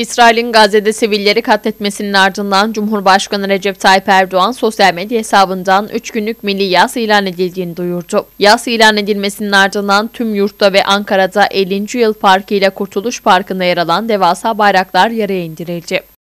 İsrail'in Gazze'de sivilleri katletmesinin ardından Cumhurbaşkanı Recep Tayyip Erdoğan sosyal medya hesabından 3 günlük milli yas ilan edildiğini duyurdu. Yas ilan edilmesinin ardından tüm yurtta ve Ankara'da 50. Yıl Parkı ile Kurtuluş Parkı'nda yer alan devasa bayraklar yere indirildi.